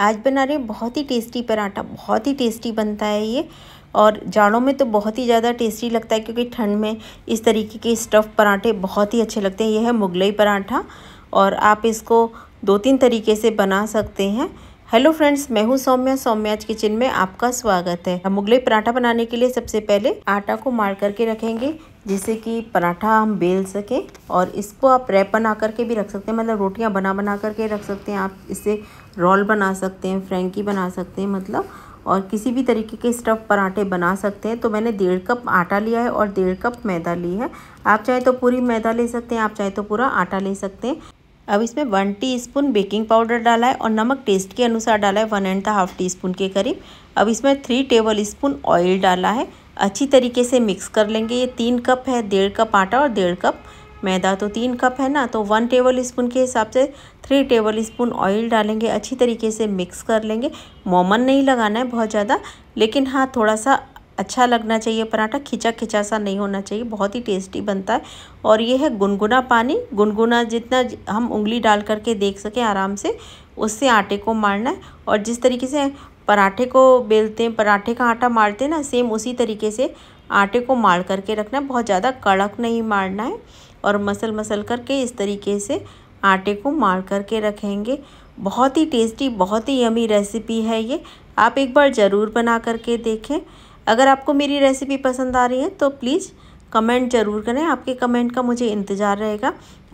आज बना रहे बहुत ही टेस्टी पराठा बहुत ही टेस्टी बनता है ये और जाड़ों में तो बहुत ही ज़्यादा टेस्टी लगता है क्योंकि ठंड में इस तरीके के स्टफ़ पराठे बहुत ही अच्छे लगते हैं ये है मुगलई पराठा और आप इसको दो तीन तरीके से बना सकते हैं हेलो फ्रेंड्स मैं हूं सौम्या सौम्याज किचन में आपका स्वागत है हम मुगलई पराठा बनाने के लिए सबसे पहले आटा को मार करके रखेंगे जिससे कि पराठा हम बेल सकें और इसको आप रैप बना करके भी रख सकते हैं मतलब रोटियां बना बना करके रख सकते हैं आप इसे रोल बना सकते हैं फ्रेंकी बना सकते हैं मतलब और किसी भी तरीके के स्टफ़ पराठे बना सकते हैं तो मैंने डेढ़ कप आटा लिया है और डेढ़ कप मैदा ली है आप चाहे तो पूरी मैदा ले सकते हैं आप चाहे तो पूरा आटा ले सकते हैं अब इसमें वन टीस्पून बेकिंग पाउडर डाला है और नमक टेस्ट के अनुसार डाला है one and half teaspoon के करीब अब इसमें थ्री टेबल स्पून ऑयल डाला है अच्छी तरीके से मिक्स कर लेंगे ये तीन कप है डेढ़ कप आटा और डेढ़ कप मैदा तो तीन कप है ना तो वन टेबल स्पून के हिसाब से थ्री टेबल स्पून ऑयल डालेंगे अच्छी तरीके से मिक्स कर लेंगे मोमन नहीं लगाना है बहुत ज़्यादा लेकिन हाँ थोड़ा सा अच्छा लगना चाहिए पराठा खिंचा खिंचा सा नहीं होना चाहिए बहुत ही टेस्टी बनता है और ये है गुनगुना पानी गुनगुना जितना हम उंगली डाल करके देख सकें आराम से उससे आटे को मारना है और जिस तरीके से पराठे को बेलते हैं पराठे का आटा मारते हैं ना सेम उसी तरीके से आटे को मार करके रखना है बहुत ज़्यादा कड़क नहीं मारना है और मसल मसल करके इस तरीके से आटे को मार करके रखेंगे बहुत ही टेस्टी बहुत ही यमी रेसिपी है ये आप एक बार ज़रूर बना करके देखें अगर आपको मेरी रेसिपी पसंद आ रही है तो प्लीज़ कमेंट ज़रूर करें आपके कमेंट का मुझे इंतज़ार रहेगा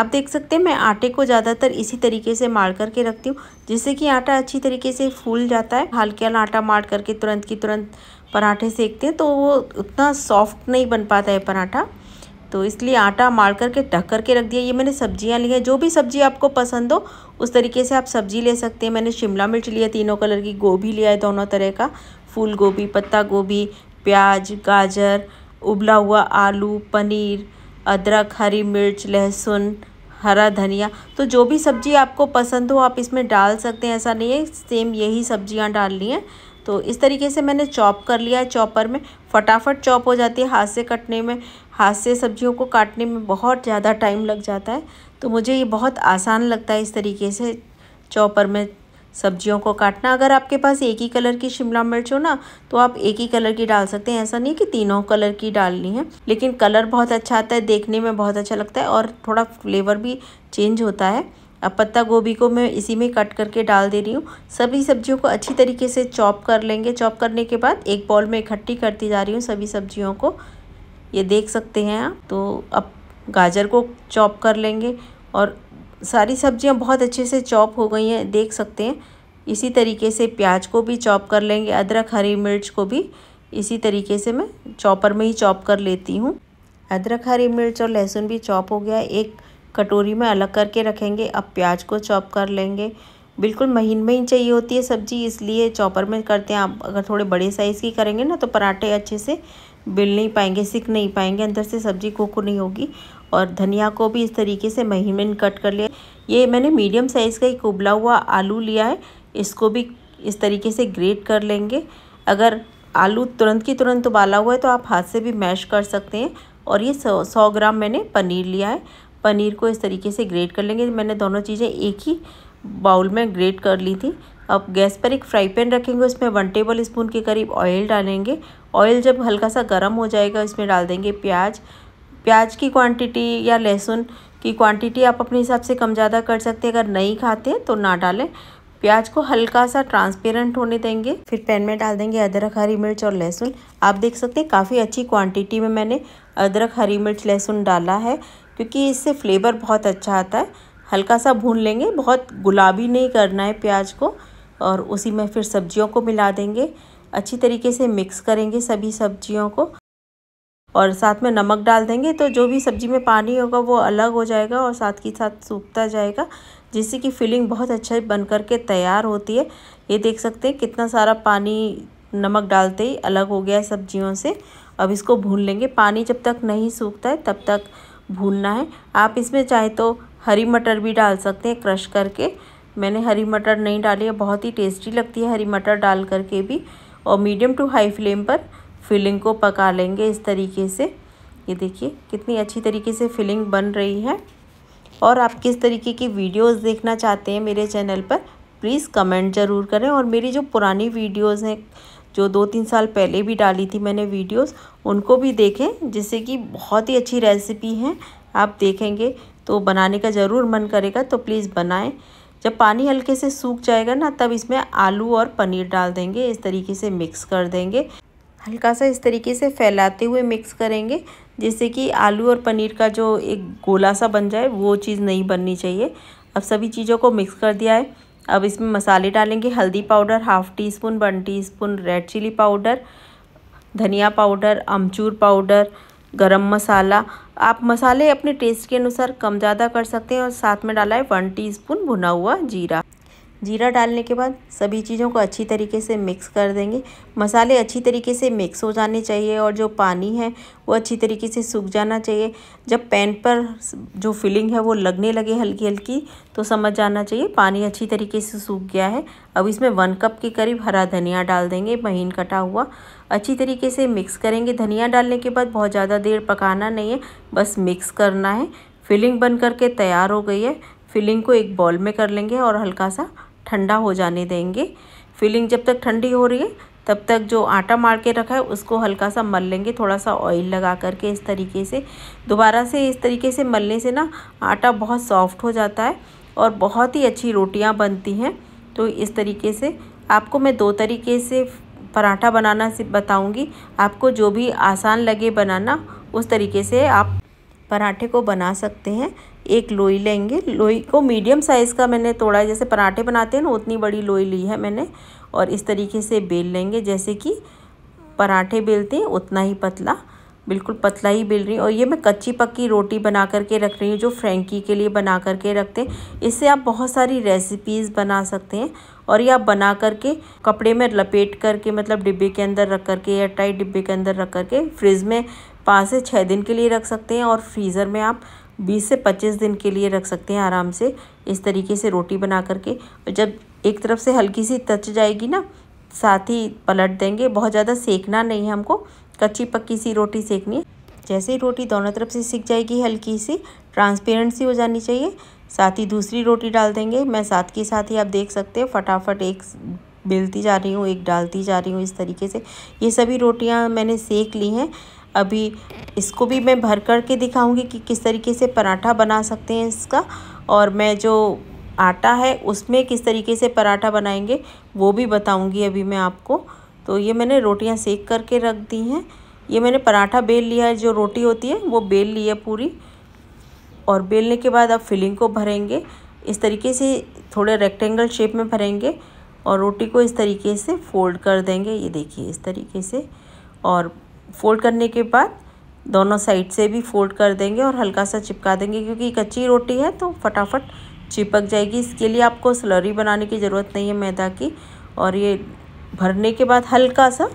आप देख सकते हैं मैं आटे को ज़्यादातर इसी तरीके से मार करके रखती हूँ जिससे कि आटा अच्छी तरीके से फूल जाता है हल्के हल्का आटा मार करके तुरंत की तुरंत पराठे सेकते हैं तो वो उतना सॉफ्ट नहीं बन पाता है पराठा तो इसलिए आटा मार करके ढक करके रख दिया ये मैंने सब्जियाँ ली हैं जो भी सब्जी आपको पसंद हो उस तरीके से आप सब्जी ले सकते हैं मैंने शिमला मिर्च लिया तीनों कलर की गोभी लिया है दोनों तरह का फूल गोभी पत्ता गोभी प्याज गाजर उबला हुआ आलू पनीर अदरक हरी मिर्च लहसुन हरा धनिया तो जो भी सब्ज़ी आपको पसंद हो आप इसमें डाल सकते हैं ऐसा नहीं है सेम यही सब्जियां डालनी हैं तो इस तरीके से मैंने चॉप कर लिया है चॉपर में फटाफट चॉप हो जाती है हाथ से कटने में हाथ से सब्जियों को काटने में बहुत ज़्यादा टाइम लग जाता है तो मुझे ये बहुत आसान लगता है इस तरीके से चॉपर में सब्जियों को काटना अगर आपके पास एक ही कलर की शिमला मिर्च हो ना तो आप एक ही कलर की डाल सकते हैं ऐसा नहीं कि तीनों कलर की डालनी है लेकिन कलर बहुत अच्छा आता है देखने में बहुत अच्छा लगता है और थोड़ा फ्लेवर भी चेंज होता है अब पत्ता गोभी को मैं इसी में कट करके डाल दे रही हूँ सभी सब्जियों को अच्छी तरीके से चॉप कर लेंगे चॉप करने के बाद एक बॉल में इकट्ठी करती जा रही हूँ सभी सब्जियों को ये देख सकते हैं आप तो अब गाजर को चॉप कर लेंगे और सारी सब्जियां बहुत अच्छे से चॉप हो गई हैं देख सकते हैं इसी तरीके से प्याज को भी चॉप कर लेंगे अदरक हरी मिर्च को भी इसी तरीके से मैं चॉपर में ही चॉप कर लेती हूँ अदरक हरी मिर्च और लहसुन भी चॉप हो गया एक कटोरी में अलग करके रखेंगे अब प्याज को चॉप कर लेंगे बिल्कुल महीन महीन चाहिए होती है सब्जी इसलिए चॉपर में करते हैं आप अगर थोड़े बड़े साइज़ की करेंगे ना तो पराठे अच्छे से बिल नहीं पाएंगे सिक नहीं पाएंगे अंदर से सब्जी कुक नहीं होगी और धनिया को भी इस तरीके से महीन कट कर लिया ये मैंने मीडियम साइज़ का एक उबला हुआ आलू लिया है इसको भी इस तरीके से ग्रेट कर लेंगे अगर आलू तुरंत की तुरंत उबाला हुआ है तो आप हाथ से भी मैश कर सकते हैं और ये सौ सौ ग्राम मैंने पनीर लिया है पनीर को इस तरीके से ग्रेट कर लेंगे मैंने दोनों चीज़ें एक ही बाउल में ग्रेट कर ली थी अब गैस पर एक फ्राई पैन रखेंगे उसमें वन टेबल स्पून के करीब ऑयल डालेंगे ऑयल जब हल्का सा गर्म हो जाएगा इसमें डाल देंगे प्याज प्याज की क्वांटिटी या लहसुन की क्वांटिटी आप अपने हिसाब से कम ज़्यादा कर सकते हैं अगर नहीं खाते तो ना डालें प्याज को हल्का सा ट्रांसपेरेंट होने देंगे फिर पैन में डाल देंगे अदरक हरी मिर्च और लहसुन आप देख सकते हैं काफ़ी अच्छी क्वांटिटी में मैंने अदरक हरी मिर्च लहसुन डाला है क्योंकि इससे फ्लेवर बहुत अच्छा आता है हल्का सा भून लेंगे बहुत गुलाबी नहीं करना है प्याज को और उसी में फिर सब्जियों को मिला देंगे अच्छी तरीके से मिक्स करेंगे सभी सब्जियों को और साथ में नमक डाल देंगे तो जो भी सब्ज़ी में पानी होगा वो अलग हो जाएगा और साथ ही साथ सूखता जाएगा जिससे कि फिलिंग बहुत अच्छा बन करके तैयार होती है ये देख सकते हैं कितना सारा पानी नमक डालते ही अलग हो गया है सब्जियों से अब इसको भून लेंगे पानी जब तक नहीं सूखता है तब तक भूनना है आप इसमें चाहे तो हरी मटर भी डाल सकते हैं क्रश करके मैंने हरी मटर नहीं डाली है बहुत ही टेस्टी लगती है हरी मटर डाल करके भी और मीडियम टू हाई फ्लेम पर फिलिंग को पका लेंगे इस तरीके से ये देखिए कितनी अच्छी तरीके से फिलिंग बन रही है और आप किस तरीके की वीडियोस देखना चाहते हैं मेरे चैनल पर प्लीज़ कमेंट ज़रूर करें और मेरी जो पुरानी वीडियोस हैं जो दो तीन साल पहले भी डाली थी मैंने वीडियोस उनको भी देखें जिससे कि बहुत ही अच्छी रेसिपी हैं आप देखेंगे तो बनाने का ज़रूर मन करेगा तो प्लीज़ बनाएँ जब पानी हल्के से सूख जाएगा ना तब इसमें आलू और पनीर डाल देंगे इस तरीके से मिक्स कर देंगे हल्का सा इस तरीके से फैलाते हुए मिक्स करेंगे जिससे कि आलू और पनीर का जो एक गोला सा बन जाए वो चीज़ नहीं बननी चाहिए अब सभी चीज़ों को मिक्स कर दिया है अब इसमें मसाले डालेंगे हल्दी powder half teaspoon one teaspoon red chilli powder धनिया पाउडर अमचूर पाउडर गरम मसाला आप मसाले अपने टेस्ट के अनुसार कम ज़्यादा कर सकते हैं और साथ में डाला है वन टीस्पून भुना हुआ जीरा जीरा डालने के बाद सभी चीज़ों को अच्छी तरीके से मिक्स कर देंगे मसाले अच्छी तरीके से मिक्स हो जाने चाहिए और जो पानी है वो अच्छी तरीके से सूख जाना चाहिए जब पैन पर जो फिलिंग है वो लगने लगे हल्की हल्की तो समझ जाना चाहिए पानी अच्छी तरीके से सूख गया है अब इसमें वन कप के करीब हरा धनिया डाल देंगे महीन कटा हुआ अच्छी तरीके से मिक्स करेंगे धनिया डालने के बाद बहुत ज़्यादा देर पकाना नहीं है बस मिक्स करना है फिलिंग बन करके तैयार हो गई है फिलिंग को एक बॉल में कर लेंगे और हल्का सा ठंडा हो जाने देंगे फिलिंग जब तक ठंडी हो रही है तब तक जो आटा मार के रखा है उसको हल्का सा मल लेंगे थोड़ा सा ऑयल लगा करके इस तरीके से दोबारा से इस तरीके से मलने से ना आटा बहुत सॉफ्ट हो जाता है और बहुत ही अच्छी रोटियां बनती हैं तो इस तरीके से आपको मैं दो तरीके से पराठा बनाना बताऊँगी आपको जो भी आसान लगे बनाना उस तरीके से आप पराठे को बना सकते हैं एक लोई लेंगे लोई को मीडियम साइज़ का मैंने तोड़ा है जैसे पराठे बनाते हैं ना उतनी बड़ी लोई ली है मैंने और इस तरीके से बेल लेंगे जैसे कि पराठे बेलते हैं उतना ही पतला बिल्कुल पतला ही बेल रही और ये मैं कच्ची पक्की रोटी बना करके रख रही हूँ जो फ्रेंकी के लिए बना करके रखते हैं इससे आप बहुत सारी रेसिपीज़ बना सकते हैं और ये आप बना करके कपड़े में लपेट करके मतलब डिब्बे के अंदर रख करके या टाइट डिब्बे के अंदर रख करके फ्रिज में पाँच से छः दिन के लिए रख सकते हैं और फ्रीज़र में आप बीस से पच्चीस दिन के लिए रख सकते हैं आराम से इस तरीके से रोटी बना करके और जब एक तरफ से हल्की सी तच जाएगी ना साथ ही पलट देंगे बहुत ज़्यादा सेकना नहीं है हमको कच्ची पक्की सी रोटी सेकनी है जैसे ही रोटी दोनों तरफ से सीख जाएगी हल्की सी ट्रांसपेरेंट सी हो जानी चाहिए साथ ही दूसरी रोटी डाल देंगे मैं साथ के साथ ही आप देख सकते हैं फटाफट एक बेलती जा रही हूँ एक डालती जा रही हूँ इस तरीके से ये सभी रोटियाँ मैंने सेक ली हैं अभी इसको भी मैं भर कर के दिखाऊँगी कि किस तरीके से पराठा बना सकते हैं इसका और मैं जो आटा है उसमें किस तरीके से पराठा बनाएंगे वो भी बताऊंगी अभी मैं आपको तो ये मैंने रोटियां सेक करके रख दी हैं ये मैंने पराठा बेल लिया है जो रोटी होती है वो बेल लिया पूरी और बेलने के बाद आप फिलिंग को भरेंगे इस तरीके से थोड़े रेक्टेंगल शेप में भरेंगे और रोटी को इस तरीके से फोल्ड कर देंगे ये देखिए इस तरीके से और फोल्ड करने के बाद दोनों साइड से भी फोल्ड कर देंगे और हल्का सा चिपका देंगे क्योंकि कच्ची रोटी है तो फटाफट चिपक जाएगी इसके लिए आपको स्लरी बनाने की ज़रूरत नहीं है मैदा की और ये भरने के बाद हल्का सा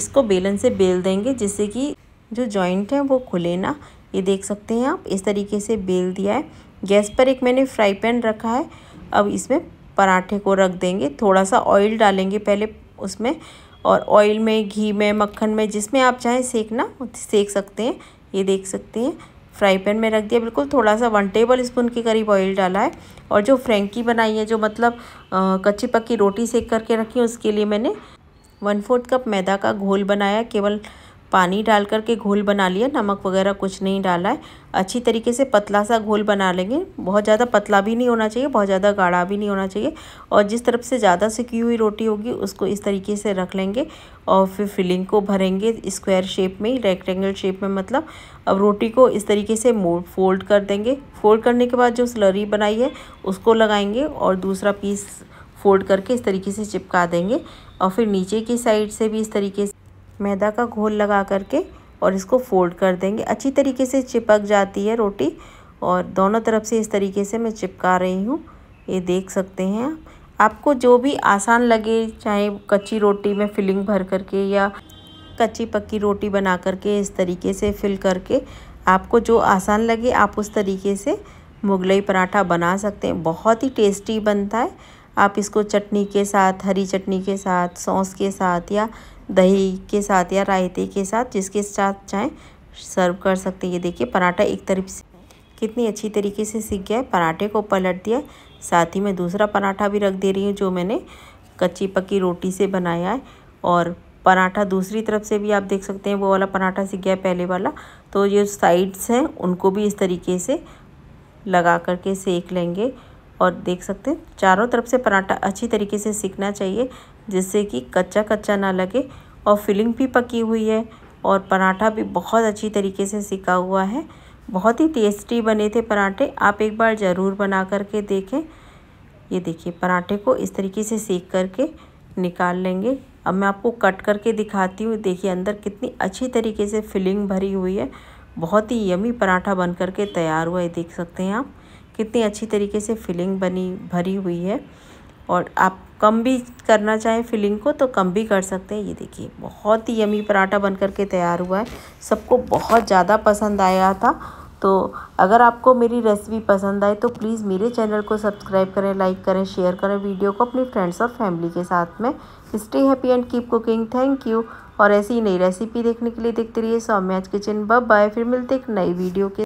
इसको बेलन से बेल देंगे जिससे कि जो जॉइंट है वो खुले ना ये देख सकते हैं आप इस तरीके से बेल दिया है गैस पर एक मैंने फ्राई पैन रखा है अब इसमें पराठे को रख देंगे थोड़ा सा ऑयल डालेंगे पहले उसमें और ऑयल में घी में मक्खन में जिसमें आप चाहें सेकना सेक सकते हैं ये देख सकते हैं फ्राई पैन में रख दिया बिल्कुल थोड़ा सा वन टेबल स्पून के करीब ऑयल डाला है और जो फ्रेंकी बनाई है जो मतलब कच्ची पक्की रोटी सेक करके रखी उसके लिए मैंने वन फोर्थ कप मैदा का घोल बनाया केवल पानी डाल करके घोल बना लिया नमक वगैरह कुछ नहीं डाला है अच्छी तरीके से पतला सा घोल बना लेंगे बहुत ज़्यादा पतला भी नहीं होना चाहिए बहुत ज़्यादा गाढ़ा भी नहीं होना चाहिए और जिस तरफ से ज़्यादा सिकी हुई रोटी होगी उसको इस तरीके से रख लेंगे और फिर फिलिंग को भरेंगे स्क्वायर शेप में रेक्टेंगल शेप में मतलब अब रोटी को इस तरीके से मोड फोल्ड कर देंगे फोल्ड करने के बाद जो स्लरी बनाई है उसको लगाएंगे और दूसरा पीस फोल्ड करके इस तरीके से चिपका देंगे और फिर नीचे की साइड से भी इस तरीके से मैदा का घोल लगा करके और इसको फोल्ड कर देंगे अच्छी तरीके से चिपक जाती है रोटी और दोनों तरफ से इस तरीके से मैं चिपका रही हूँ ये देख सकते हैं आपको जो भी आसान लगे चाहे कच्ची रोटी में फिलिंग भर करके या कच्ची पक्की रोटी बना करके इस तरीके से फिल करके आपको जो आसान लगे आप उस तरीके से मुगलई पराठा बना सकते हैं बहुत ही टेस्टी बनता है आप इसको चटनी के साथ हरी चटनी के साथ सॉस के साथ या दही के साथ या रायते के साथ जिसके साथ चाहे सर्व कर सकते हैं ये देखिए पराठा एक तरफ से कितनी अच्छी तरीके से सीख गया है पराठे को पलट दिया साथ ही मैं दूसरा पराठा भी रख दे रही हूँ जो मैंने कच्ची पक्की रोटी से बनाया है और पराठा दूसरी तरफ से भी आप देख सकते हैं वो वाला पराठा सीख गया है पहले वाला तो ये साइड्स हैं उनको भी इस तरीके से लगा करके सेक लेंगे और देख सकते हैं चारों तरफ से पराठा अच्छी तरीके से सीखना चाहिए जिससे कि कच्चा कच्चा ना लगे और फिलिंग भी पकी हुई है और पराठा भी बहुत अच्छी तरीके से सीखा हुआ है बहुत ही टेस्टी बने थे पराठे आप एक बार ज़रूर बना करके देखें ये देखिए पराठे को इस तरीके से सेक करके निकाल लेंगे अब मैं आपको कट करके दिखाती हूँ देखिए अंदर कितनी अच्छी तरीके से फिलिंग भरी हुई है बहुत ही यमी पराठा बन करके तैयार हुआ है देख सकते हैं आप कितनी अच्छी तरीके से फिलिंग बनी भरी हुई है और आप कम भी करना चाहें फिलिंग को तो कम भी कर सकते हैं ये देखिए बहुत ही यमी पराठा बन कर के तैयार हुआ है सबको बहुत ज़्यादा पसंद आया था तो अगर आपको मेरी रेसिपी पसंद आए तो प्लीज़ मेरे चैनल को सब्सक्राइब करें लाइक करें शेयर करें वीडियो को अपनी फ्रेंड्स और फैमिली के साथ में stay happy and keep cooking thank you और ऐसी नई रेसिपी देखने के लिए देखते रहिए सौम्याज किचन बब बाय फिर मिलते एक नई वीडियो के